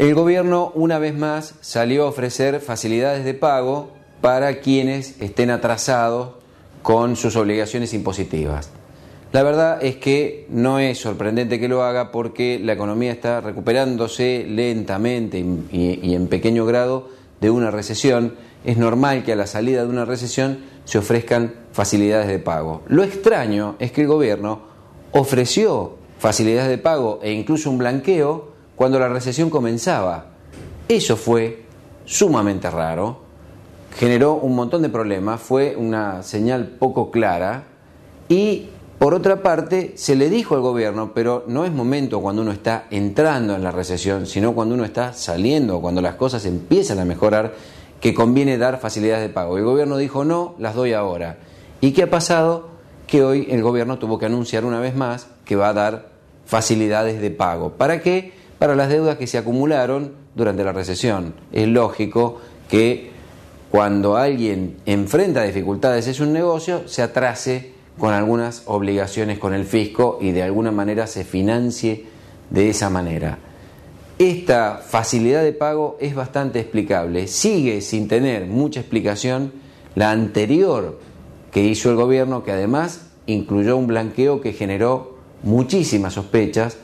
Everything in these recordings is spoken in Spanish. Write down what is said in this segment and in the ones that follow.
El gobierno una vez más salió a ofrecer facilidades de pago para quienes estén atrasados con sus obligaciones impositivas. La verdad es que no es sorprendente que lo haga porque la economía está recuperándose lentamente y en pequeño grado de una recesión. Es normal que a la salida de una recesión se ofrezcan facilidades de pago. Lo extraño es que el gobierno ofreció facilidades de pago e incluso un blanqueo cuando la recesión comenzaba. Eso fue sumamente raro, generó un montón de problemas, fue una señal poco clara y por otra parte se le dijo al gobierno, pero no es momento cuando uno está entrando en la recesión, sino cuando uno está saliendo, cuando las cosas empiezan a mejorar, que conviene dar facilidades de pago. El gobierno dijo no, las doy ahora. ¿Y qué ha pasado? Que hoy el gobierno tuvo que anunciar una vez más que va a dar facilidades de pago. ¿Para qué? para las deudas que se acumularon durante la recesión. Es lógico que cuando alguien enfrenta dificultades es un negocio, se atrase con algunas obligaciones con el fisco y de alguna manera se financie de esa manera. Esta facilidad de pago es bastante explicable. Sigue sin tener mucha explicación la anterior que hizo el gobierno, que además incluyó un blanqueo que generó muchísimas sospechas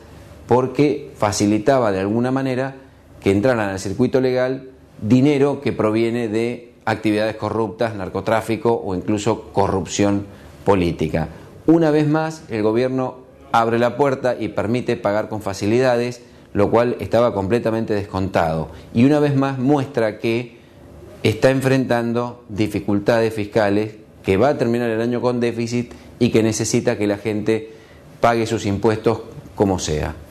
porque facilitaba de alguna manera que entraran al circuito legal dinero que proviene de actividades corruptas, narcotráfico o incluso corrupción política. Una vez más, el gobierno abre la puerta y permite pagar con facilidades, lo cual estaba completamente descontado. Y una vez más muestra que está enfrentando dificultades fiscales, que va a terminar el año con déficit y que necesita que la gente pague sus impuestos como sea.